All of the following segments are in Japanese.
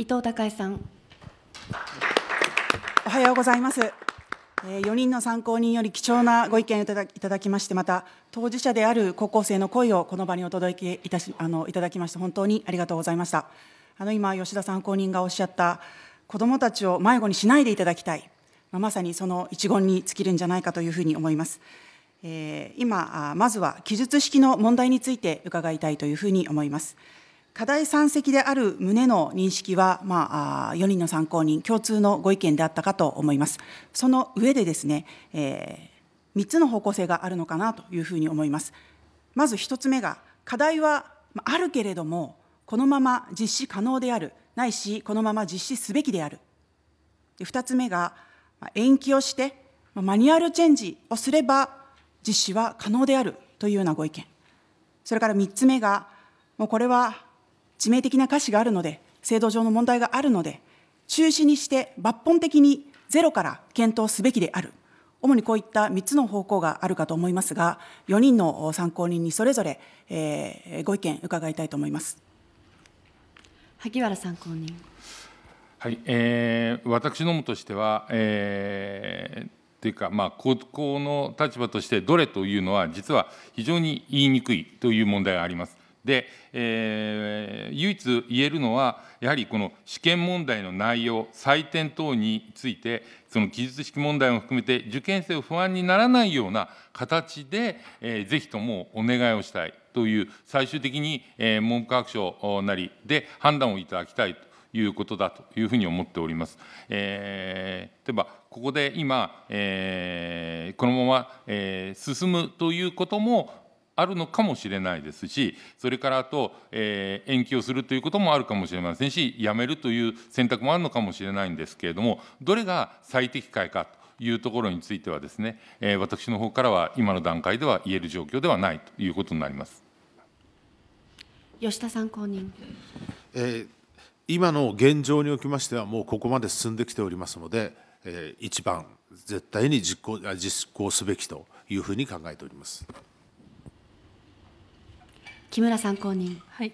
伊藤孝さんおはようございます4人の参考人より貴重なご意見をいただきましてまた当事者である高校生の声をこの場にお届けいたしあのいただきまして本当にありがとうございましたあの今吉田参考人がおっしゃった子どもたちを迷子にしないでいただきたい、ままさにその一言に尽きるんじゃないかというふうに思います、えー、今まずは記述式の問題について伺いたいというふうに思います課題山積である旨の認識は、まあ、4人の参考人、共通のご意見であったかと思います。その上でですね、えー、3つの方向性があるのかなというふうに思います。まず1つ目が、課題はあるけれども、このまま実施可能である、ないし、このまま実施すべきである。2つ目が、延期をして、マニュアルチェンジをすれば、実施は可能であるというようなご意見。それから3つ目が、もうこれは致命的な瑕疵があるので、制度上の問題があるので、中止にして抜本的にゼロから検討すべきである。主にこういった3つの方向があるかと思いますが、4人の参考人にそれぞれ、えー、ご意見伺いたいと思います。萩原参考人。はい、えー、私どもとしては、えー、というか、まあ、高校の立場としてどれというのは、実は非常に言いにくいという問題があります。で、えー、唯一言えるのは、やはりこの試験問題の内容、採点等について、その記述式問題も含めて、受験生を不安にならないような形で、えー、ぜひともお願いをしたいという、最終的に、えー、文部科学省なりで判断をいただきたいということだというふうに思っております。えー、例えばここで今、えー、このまま、えー、進むということもあるのかもしれないですしそれからあと、えー、延期をするということもあるかもしれませんしやめるという選択もあるのかもしれないんですけれどもどれが最適解かというところについてはですね、えー、私の方からは今の段階では言える状況ではないということになります。吉田参考人。えー、今の現状におきましてはもうここまで進んできておりますので、えー、一番絶対に実行実行すべきというふうに考えております。木村参考人。はい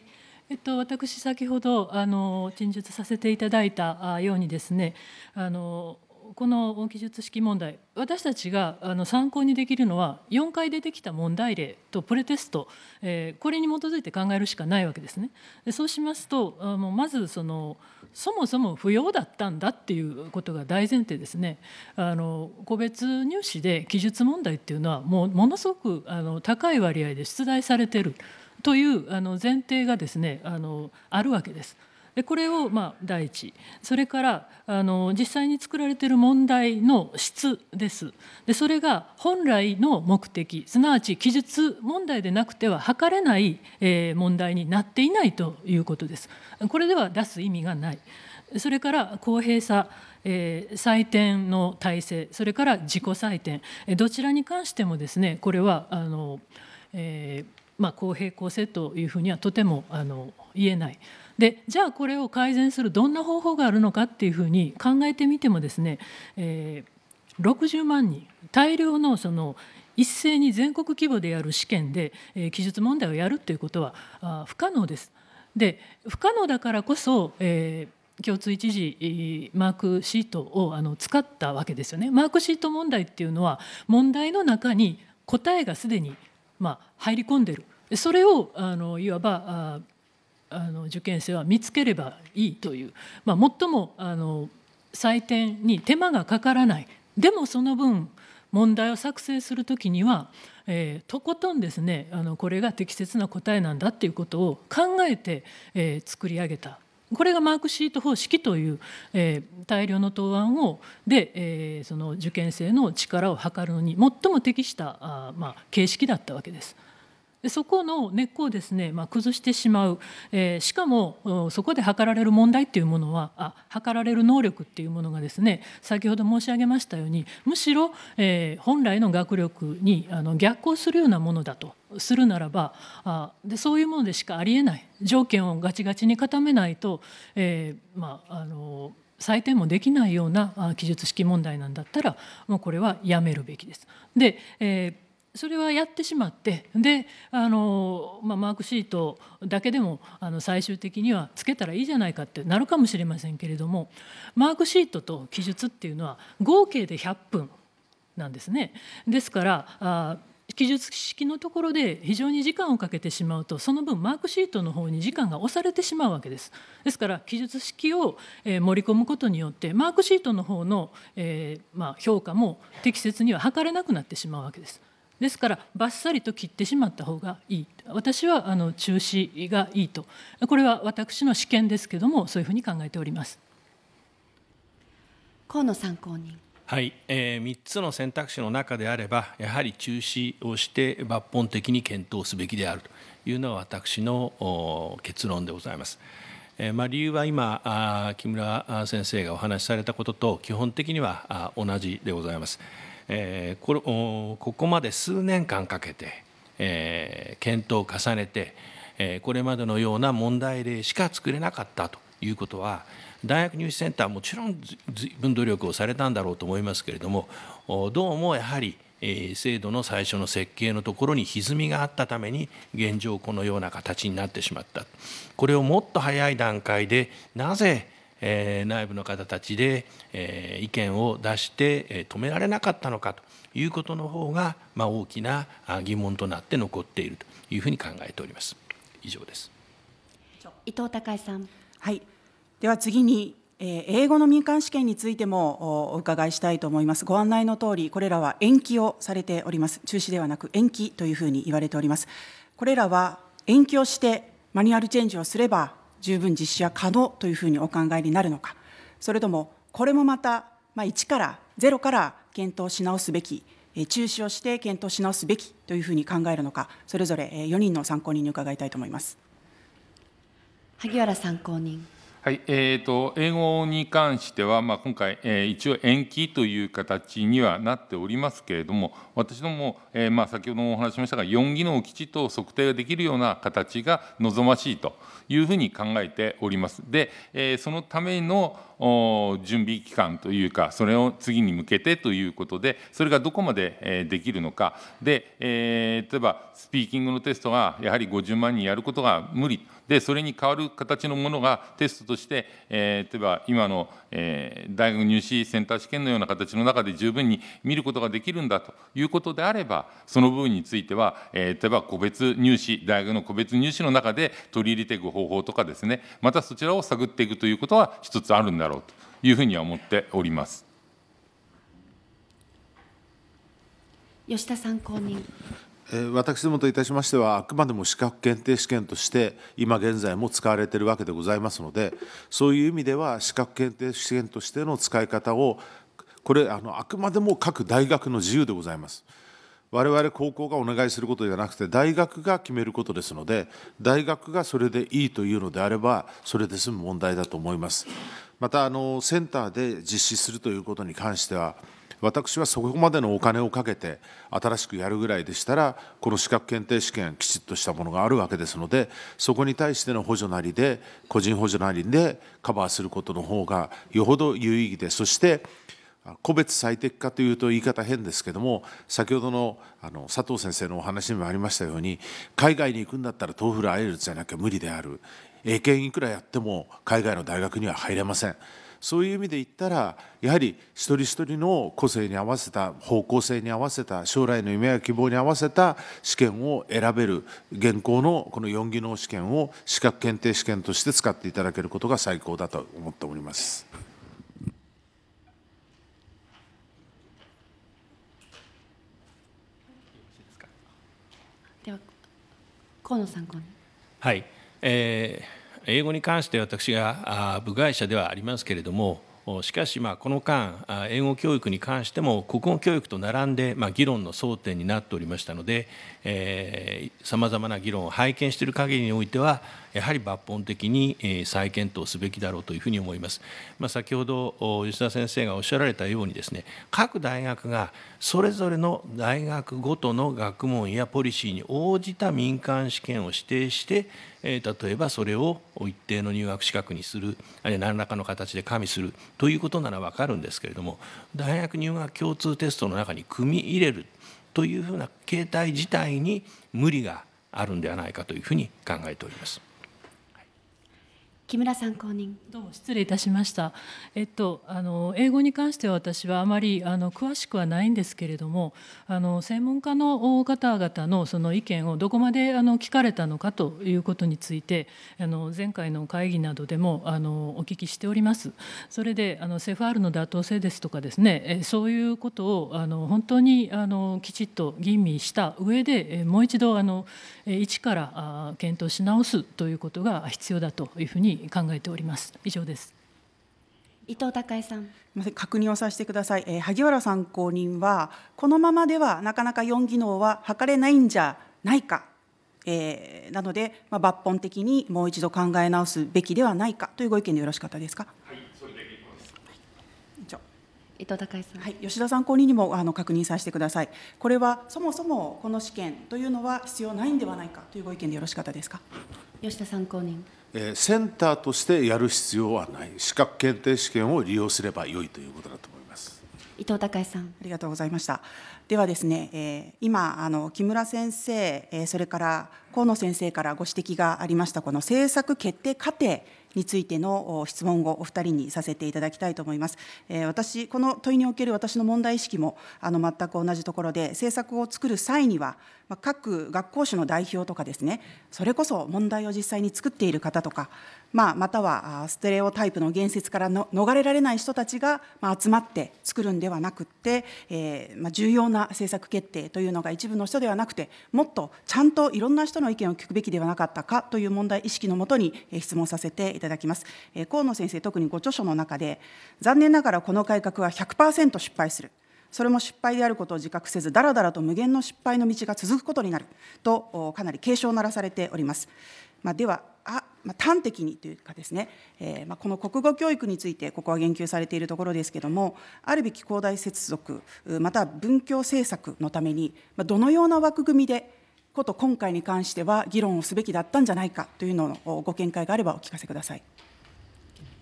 えっと、私先ほどあの陳述させていただいたようにですねあのこの記術式問題私たちがあの参考にできるのは4回出てきた問題例とプレテスト、えー、これに基づいて考えるしかないわけですね。でそうしますとあのまずそのそもそも不要だったんだっていうことが大前提ですね。あの個別入試で記述問題っていうのはもうものすごくあの高い割合で出題されてる。というあの前提がですねあのあるわけです。でこれをまあ第一それからあの実際に作られている問題の質ですでそれが本来の目的すなわち記述問題でなくては測れない、えー、問題になっていないということですこれでは出す意味がないそれから公平さ、えー、採点の体制それから自己採点どちらに関してもですねこれはあの、えーまあ、公平公正というふうにはとてもあの言えない。でじゃあこれを改善するどんな方法があるのかっていうふうに考えてみてもですね、えー、60万人大量のその一斉に全国規模でやる試験で、えー、記述問題をやるということはあ不可能です。で不可能だからこそ、えー共通一時マークシートを使ったわけですよね。マークシート問題っていうのは問題の中に答えがすでにまあ、入り込んでるそれをあのいわばあの受験生は見つければいいという、まあ、最もあの採点に手間がかからないでもその分問題を作成する時には、えー、とことんですねあのこれが適切な答えなんだっていうことを考えて、えー、作り上げたこれがマークシート方式という、えー、大量の答案をで、えー、その受験生の力を測るのに最も適したあ、まあ、形式だったわけです。そこの根っこをですね、まあ、崩してしまう、えー、しかもそこで測られる問題っていうものはあ測られる能力っていうものがですね先ほど申し上げましたようにむしろ、えー、本来の学力にあの逆行するようなものだとするならばあでそういうものでしかありえない条件をガチガチに固めないと、えー、まああの採点もできないような記述式問題なんだったらもうこれはやめるべきです。で、えーそれはやってしまってであの、まあ、マークシートだけでもあの最終的にはつけたらいいじゃないかってなるかもしれませんけれどもマークシートと記述っていうのは合計で100分なんですね。ですからあ記述式のところで非常に時間をかけてしまうとその分マークシートの方に時間が押されてしまうわけですですから記述式を盛り込むことによってマークシートの方の、えま評価も適切には測れなくなってしまうわけですですからばっさりと切ってしまった方がいい私はあの中止がいいとこれは私の試験ですけどもそういうふうに考えております河野参考人はい、えー、3つの選択肢の中であればやはり中止をして抜本的に検討すべきであるというのが私の結論でございます。えまあ、理由は今木村先生がお話しされたことと基本的には同じでございます。えー、ここまで数年間かけて、えー、検討を重ねて、えー、これまでのような問題例しか作れなかったということは大学入試センターもちろんずいぶん努力をされたんだろうと思いますけれどもどうもやはり制度の最初の設計のところに歪みがあったために現状このような形になってしまったこれをもっと早い段階でなぜえ内部の方たちで、え意見を出して、え止められなかったのかということの方が、まあ、大きな疑問となって残っているというふうに考えております。以上です。伊藤孝さん。はい。では次に英語の民間試験についてもお伺いしたいと思います。ご案内の通り、これらは延期をされております。中止ではなく延期というふうに言われております。これらは延期をしてマニュアルチェンジをすれば十分実施は可能というふうにお考えになるのか、それともこれもまた、まあ、1から0から検討し直すべき、中止をして検討し直すべきというふうに考えるのか、それぞれ4人の参考人に伺いたいと思います。萩原参考人はい、えーと、英語に関しては、まあ、今回、えー、一応延期という形にはなっておりますけれども私ども、えー、まあ、先ほどもお話しましたが4技能をきちっと測定ができるような形が望ましいというふうに考えております。で、えー、そのための準備期間というか、それを次に向けてということで、それがどこまでできるのか、で、え例えばスピーキングのテストがやはり50万人やることが無理、で、それに代わる形のものがテストとして、え例えば今の、え大学入試センター試験のような形の中で十分に見ることができるんだということであれば、その部分については、え例えば個別入試、大学の個別入試の中で取り入れていく方法とかですね、またそちらを探っていくということは一つあるんだだろうというふうには思っております。吉田参考人私どもといたしましてはあくまでも資格検定試験として今現在も使われているわけでございますのでそういう意味では資格検定試験としての使い方をこれあのあくまでも各大学の自由でございます。我々高校がお願いすることではなくて大学が決めることですので大学がそれでいいというのであればそれで済む問題だと思いますまたあのセンターで実施するということに関しては私はそこまでのお金をかけて新しくやるぐらいでしたらこの資格検定試験きちっとしたものがあるわけですのでそこに対しての補助なりで個人補助なりでカバーすることの方がよほど有意義でそして個別最適化というと言い方変ですけども先ほどのあの佐藤先生のお話にもありましたように海外に行くんだったらトーフルアイルじゃなきゃ無理である英検いくらやっても海外の大学には入れません。そういう意味で言ったらやはり一人一人の個性に合わせた方向性に合わせた将来の夢や希望に合わせた試験を選べる現行のこの4技能試験を資格検定試験として使っていただけることが最高だと思っております。河野さん河野はい、えー、英語に関して私があ部外者ではありますけれどもしかし、この間、英語教育に関しても国語教育と並んで、議論の争点になっておりましたので、さまざまな議論を拝見している限りにおいては、やはり抜本的に再検討すべきだろうというふうに思います。まあ、先ほど吉田先生がおっしゃられたようにですね、各大学がそれぞれの大学ごとの学問やポリシーに応じた民間試験を指定して、え例えばそれを一定の入学資格にするあるいは何らかの形で加味するということなら分かるんですけれども大学入学共通テストの中に組み入れるというふうな形態自体に無理があるんではないかというふうに考えております。木村参考人どうも失礼いたしました、えっと、あの英語に関しては私はあまりあの詳しくはないんですけれどもあの専門家の方々のその意見をどこまであの聞かれたのかということについてあの前回の会議などでもあのお聞きしておりますそれであのセファールの妥当性ですとかですねそういうことをあの本当にあのきちっと吟味した上でもう一度あの一から検討し直すということが必要だというふうに考えております。以上です。伊藤孝さん。みません、確認をさせてください。えー、萩原参考人は、このままではなかなか4技能は測れないんじゃないか。えー、なので、まあ、抜本的にもう一度考え直すべきではないかというご意見でよろしかったですか。はい、それで結構です。はい、伊藤孝さん、はい、吉田参考人にもあの確認させてください。これはそもそもこの試験というのは必要ないんではないかというご意見でよろしかったですか。吉田参考人。センターとしてやる必要はない資格検定試験を利用すればよいということだと思います伊藤孝さんありがとうございましたではですね、えー、今あの木村先生、えー、それから河野先生からご指摘がありましたこの政策決定過程についての質問をお二人にさせていただきたいと思います。えー、私この問いにおける私の問題意識もあの全く同じところで政策を作る際には、まあ、各学校種の代表とかですねそれこそ問題を実際に作っている方とか、まあ、またはステレオタイプの言説からの逃れられない人たちが、まあ、集まって作るんではなくって、えーまあ、重要なな政策決定というのが一部の人ではなくて、もっとちゃんといろんな人の意見を聞くべきではなかったかという問題意識のもとに質問させていただきます。河野先生、特にご著書の中で、残念ながらこの改革は100%失敗する。それも失敗であることを自覚せず、だらだらと無限の失敗の道が続くことになると、かなり警鐘を鳴らされております。まあ、ではあまあ、端的にというかですね、えーまあ、この国語教育についてここは言及されているところですけどもあるべき広大接続または文教政策のために、まあ、どのような枠組みでこと今回に関しては議論をすべきだったんじゃないかというのをご見解があればお聞かせください。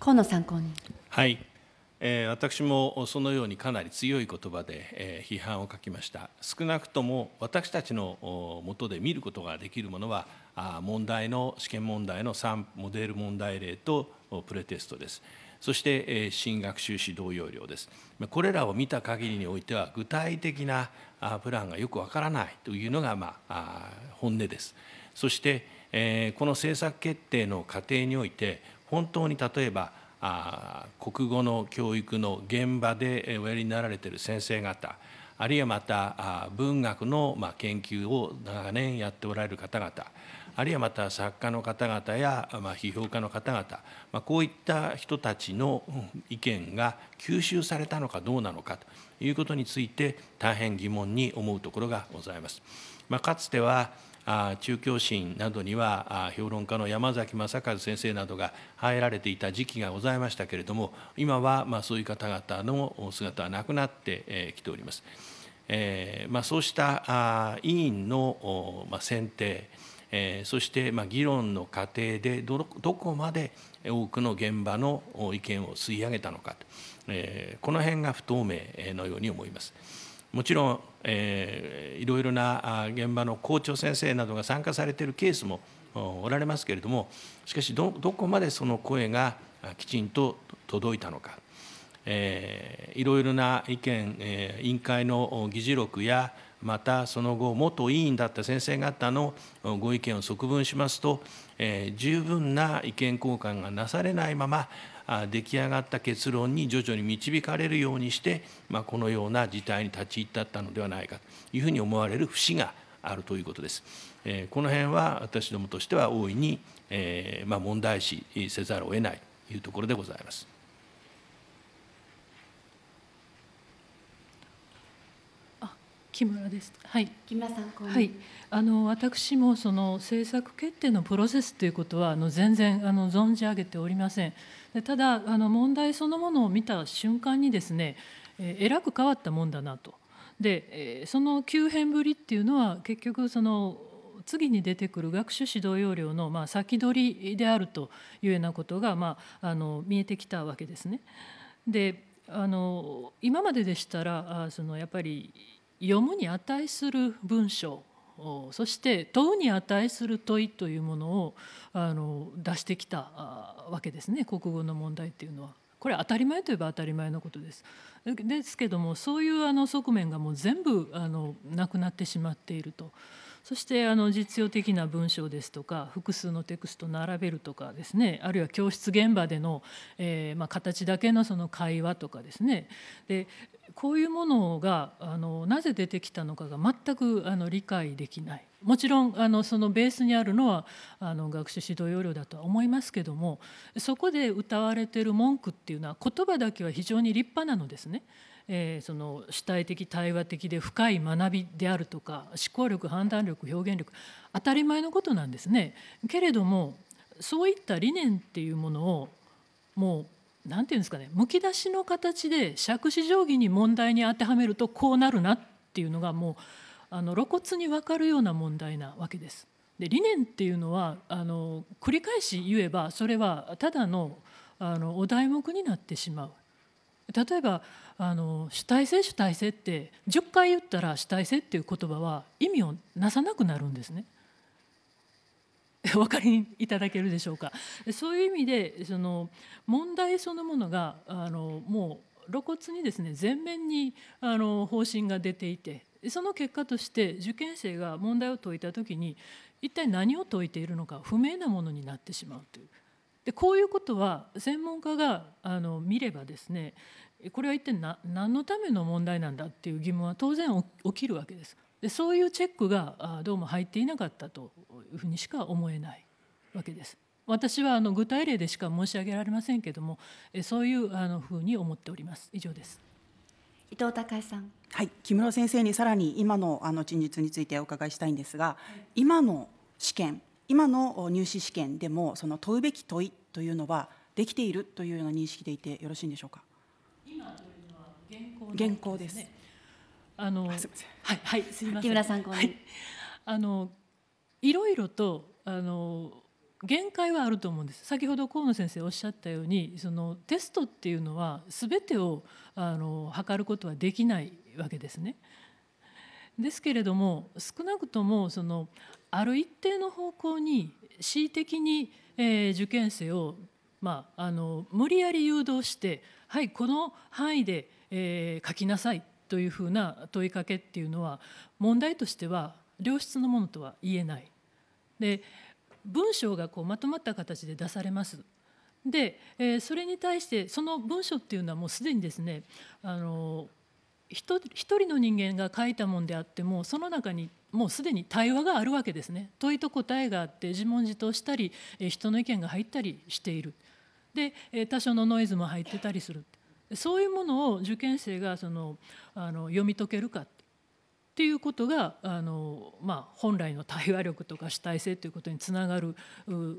河野参考人はいえ私もそのようにかなり強い言葉で、え批判を書きました少なくとも私たちのもとで見ることができるものは問題の試験問題の3モデル問題例とプレテストですそして、え新学習指導要領ですこれらを見た限りにおいては具体的なプランがよくわからないというのが、まあ、本音ですそして、えこの政策決定の過程において本当に例えばあ国語の教育の現場でおやりになられている先生方あるいはまた文学の研究を長年やっておられる方々あるいはまた作家の方々や批評家の方々こういった人たちの意見が吸収されたのかどうなのかということについて大変疑問に思うところがございます。まあ、かつては中教審などには評論家の山崎正和先生などが入られていた時期がございましたけれども今はまそういう方々の姿はなくなってきております。えー、まあ、そうした委員の、まあ、選定、えー、そして、まあ、議論の過程でどこまで多くの現場の意見を吸い上げたのかと、えー、この辺が不透明のように思います。もちろん、えー、いろいろな現場の校長先生などが参加されているケースもおられますけれどもしかしどこまでその声がきちんと届いたのか、えー、いろいろな意見、えー、委員会の議事録やまたその後元委員だった先生方のご意見を側分しますと、えー、十分な意見交換がなされないまま出来上がった結論に徐々に導かれるようにして、まあ、このような事態に立ち入ったったのではないかというふうに思われる節があるということです。えこの辺は私どもとしては大いに、えま問題視せざるを得ないというところでございます。木村です。はい。木村さん、はい。あの私もその政策決定のプロセスということはあの全然あの存じ上げておりません。でただあの問題そのものを見た瞬間にですね、えー、えらく変わったもんだなと。で、えー、その急変ぶりっていうのは結局その次に出てくる学習指導要領のまあ先取りであるというようなことがまああの見えてきたわけですね。で、あの今まででしたらあそのやっぱり読むに値する文章そして問うに値する問いというものをあの出してきたわけですね国語の問題っていうのは。これ当たり前といえば当たり前のことです。ですけどもそういうあの側面がもう全部あのなくなってしまっていると。そしてあの実用的な文章ですとか複数のテクスト並べるとかですねあるいは教室現場での、えまあ、形だけのその会話とかですねでこういうものがあのなぜ出てきたのかが全くあの理解できないもちろんあのそのベースにあるのはあの学習指導要領だとは思いますけどもそこで歌われてる文句っていうのは言葉だけは非常に立派なのですね。えー、その主体的対話的で深い学びであるとか思考力判断力表現力当たり前のことなんですね。けれどもそういった理念っていうものをもうなんていうんですかねむき出しの形で杓子定規に問題に当てはめるとこうなるなっていうのがもうあの露骨にわかるような問題なわけです。で理念っていうのはあの繰り返し言えばそれはただのあのお題目になってしまう。例えばあの主体性主体性って10回言ったら主体性っていう言葉は意味をなさなくなるんですね。お分かりいただけるでしょうかそういう意味でその問題そのものがあのもう露骨にですね前面にあの方針が出ていてその結果として受験生が問題を解いた時に一体何を解いているのか不明なものになってしまうというでこういうことは専門家があの見ればですねこれは一体何のための問題なんだっていう疑問は当然起きるわけです。でそういうチェックがどうも入っていなかったというふうにしか思えないわけです。私はあの具体例でしか申し上げられませんけれどもそういうあのふうに思っております以上です伊藤孝さんはい木村先生にさらに今のあの陳述についてお伺いしたいんですが、はい、今の試験今の入試試験でもその問うべき問いというのはできているというような認識でいてよろしいんでしょうか今というのは現行です、ね、あのはいはいすみません。木村さんはい。あのいろいろとあの限界はあると思うんです先ほど河野先生おっしゃったようにそのテストっていうのは全てをあの測ることはできないわけですね。ですけれども少なくともそのある一定の方向に恣意的に、えー、受験生を、まあ、あの無理やり誘導してはいこの範囲で、えー、書きなさいというふうな問いかけっていうのは問題としては良質のものとは言えない。で文章がこうまとまった形で出されます。で、えそれに対してその文章っていうのはもうすでにですねあの一人の人間が書いたもんであってもその中にもうすでに対話があるわけですね問いと答えがあって自問自答したり人の意見が入ったりしているで多少のノイズも入ってたりするそういうものを受験生がそのあの読み解けるかっていうことがあの、まあ、本来の対話力とか主体性ということにつながる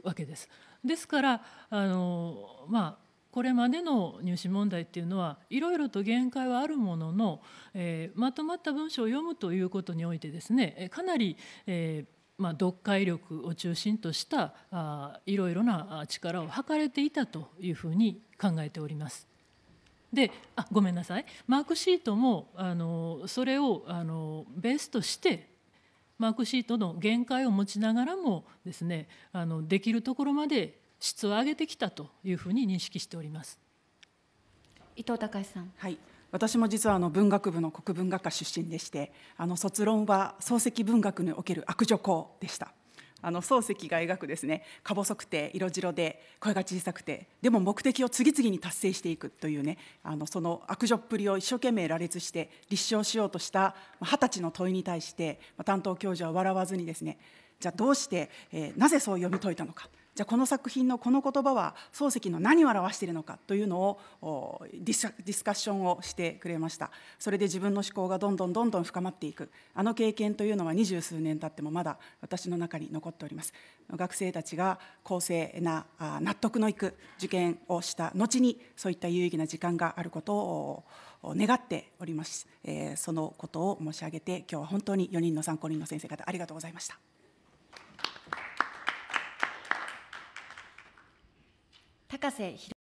わけです。ですからあの、まあ、これまでの入試問題っていうのはいろいろと限界はあるものの、えー、まとまった文章を読むということにおいてですねかなり、えーまあ、読解力を中心としたいろいろな力を図れていたというふうに考えております。であごめんなさいマークシートもあのそれをあのベースとしてマークシートの限界を持ちながらもですねあのできるところまで質を上げてきたというふうに認識しております伊藤隆さん。はい私も実はあの文学部の国文学科出身でしてあの卒論は漱石文学における悪女校でした。あの漱石が描くですねか細くて色白で声が小さくてでも目的を次々に達成していくというねあのその悪女っぷりを一生懸命羅列して立証しようとした二十歳の問いに対して担当教授は笑わずにですねじゃあどうして、えー、なぜそう読み解いたのかじゃあこの作品のこの言葉は漱石の何を表しているのかというのをディスカッションをしてくれましたそれで自分の思考がどんどんどんどん深まっていくあの経験というのは二十数年経ってもまだ私の中に残っております学生たちが公正な納得のいく受験をした後にそういった有意義な時間があることを願っております、えー、そのことを申し上げて今日は本当に4人の参考人の先生方ありがとうございました。高瀬博